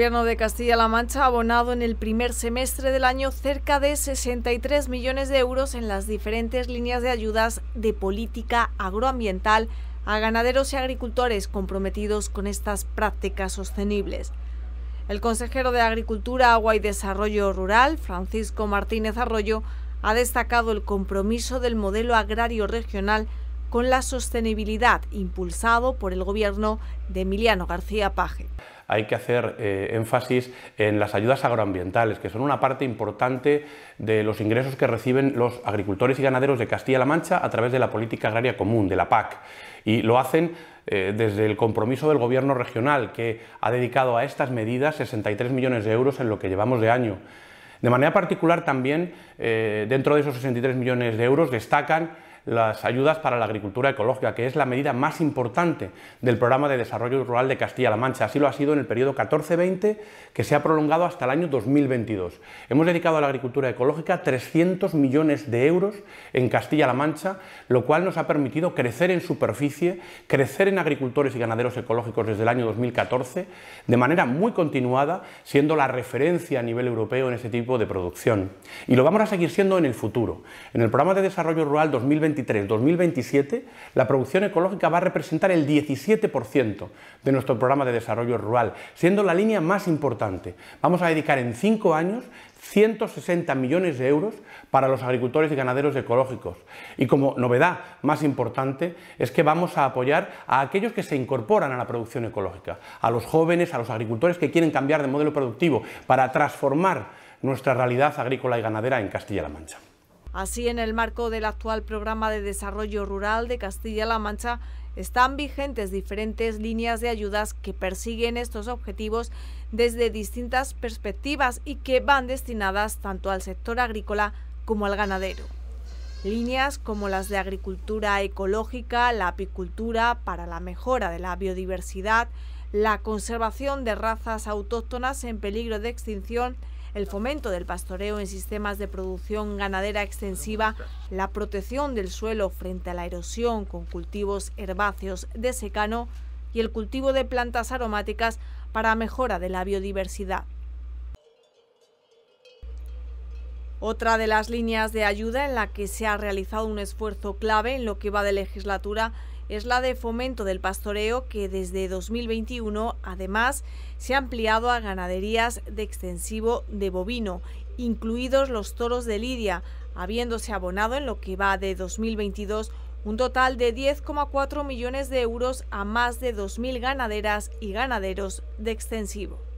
gobierno de Castilla-La Mancha ha abonado en el primer semestre del año cerca de 63 millones de euros en las diferentes líneas de ayudas de política agroambiental a ganaderos y agricultores comprometidos con estas prácticas sostenibles. El consejero de Agricultura, Agua y Desarrollo Rural, Francisco Martínez Arroyo, ha destacado el compromiso del modelo agrario regional con la sostenibilidad impulsado por el gobierno de Emiliano García Paje. Hay que hacer eh, énfasis en las ayudas agroambientales, que son una parte importante de los ingresos que reciben los agricultores y ganaderos de Castilla-La Mancha a través de la política agraria común, de la PAC. Y lo hacen eh, desde el compromiso del Gobierno regional, que ha dedicado a estas medidas 63 millones de euros en lo que llevamos de año. De manera particular también, eh, dentro de esos 63 millones de euros, destacan las ayudas para la agricultura ecológica, que es la medida más importante del programa de desarrollo rural de Castilla-La Mancha. Así lo ha sido en el periodo 14-20, que se ha prolongado hasta el año 2022. Hemos dedicado a la agricultura ecológica 300 millones de euros en Castilla-La Mancha, lo cual nos ha permitido crecer en superficie, crecer en agricultores y ganaderos ecológicos desde el año 2014, de manera muy continuada, siendo la referencia a nivel europeo en este tipo de producción. Y lo vamos a seguir siendo en el futuro. En el programa de desarrollo rural 2022, 2023-2027, la producción ecológica va a representar el 17% de nuestro programa de desarrollo rural, siendo la línea más importante. Vamos a dedicar en cinco años 160 millones de euros para los agricultores y ganaderos ecológicos. Y como novedad más importante es que vamos a apoyar a aquellos que se incorporan a la producción ecológica, a los jóvenes, a los agricultores que quieren cambiar de modelo productivo para transformar nuestra realidad agrícola y ganadera en Castilla-La Mancha. Así, en el marco del actual Programa de Desarrollo Rural de Castilla-La Mancha, están vigentes diferentes líneas de ayudas que persiguen estos objetivos desde distintas perspectivas y que van destinadas tanto al sector agrícola como al ganadero. Líneas como las de agricultura ecológica, la apicultura para la mejora de la biodiversidad, la conservación de razas autóctonas en peligro de extinción, el fomento del pastoreo en sistemas de producción ganadera extensiva, la protección del suelo frente a la erosión con cultivos herbáceos de secano y el cultivo de plantas aromáticas para mejora de la biodiversidad. Otra de las líneas de ayuda en la que se ha realizado un esfuerzo clave en lo que va de legislatura es la de fomento del pastoreo que desde 2021 además se ha ampliado a ganaderías de extensivo de bovino, incluidos los toros de lidia, habiéndose abonado en lo que va de 2022 un total de 10,4 millones de euros a más de 2.000 ganaderas y ganaderos de extensivo.